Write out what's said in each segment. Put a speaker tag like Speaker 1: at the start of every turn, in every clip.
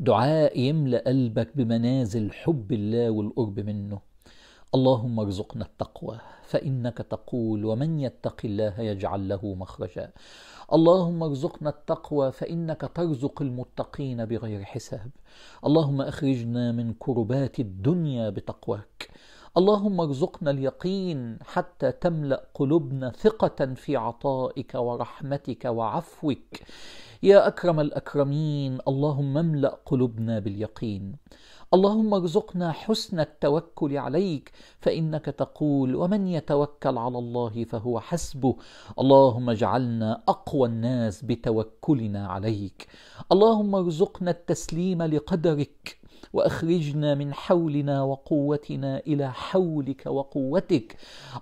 Speaker 1: دعاء يملأ قلبك بمنازل حب الله والقرب منه اللهم ارزقنا التقوى فإنك تقول ومن يتق الله يجعل له مخرجا اللهم ارزقنا التقوى فإنك ترزق المتقين بغير حساب اللهم أخرجنا من كربات الدنيا بتقواك اللهم ارزقنا اليقين حتى تملا قلوبنا ثقه في عطائك ورحمتك وعفوك يا اكرم الاكرمين اللهم املا قلوبنا باليقين اللهم ارزقنا حسن التوكل عليك فانك تقول ومن يتوكل على الله فهو حسبه اللهم اجعلنا اقوى الناس بتوكلنا عليك اللهم ارزقنا التسليم لقدرك واخرجنا من حولنا وقوتنا الى حولك وقوتك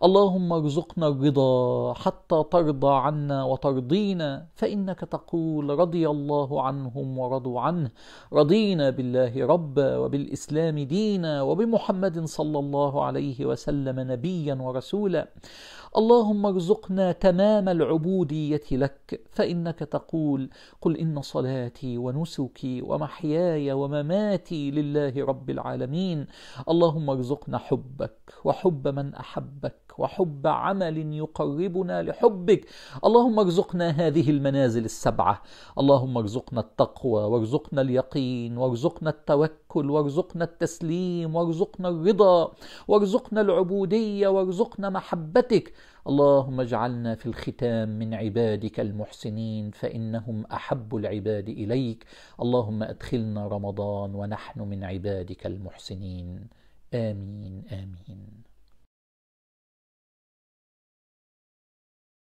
Speaker 1: اللهم ارزقنا الرضا حتى ترضى عنا وترضينا فانك تقول رضي الله عنهم ورضوا عنه رضينا بالله ربا وبالاسلام دينا وبمحمد صلى الله عليه وسلم نبيا ورسولا اللهم ارزقنا تمام العبوديه لك فانك تقول قل ان صلاتي ونسكي ومحياي ومماتي لله رب العالمين اللهم ارزقنا حبك وحب من احبك وحب عمل يقربنا لحبك اللهم ارزقنا هذه المنازل السبعه اللهم ارزقنا التقوى وارزقنا اليقين وارزقنا التوكل التوكل وارزقنا التسليم وارزقنا الرضا وارزقنا العبوديه وارزقنا محبتك اللهم اجعلنا في الختام من عبادك المحسنين فانهم احب العباد اليك اللهم ادخلنا رمضان ونحن من عبادك المحسنين امين امين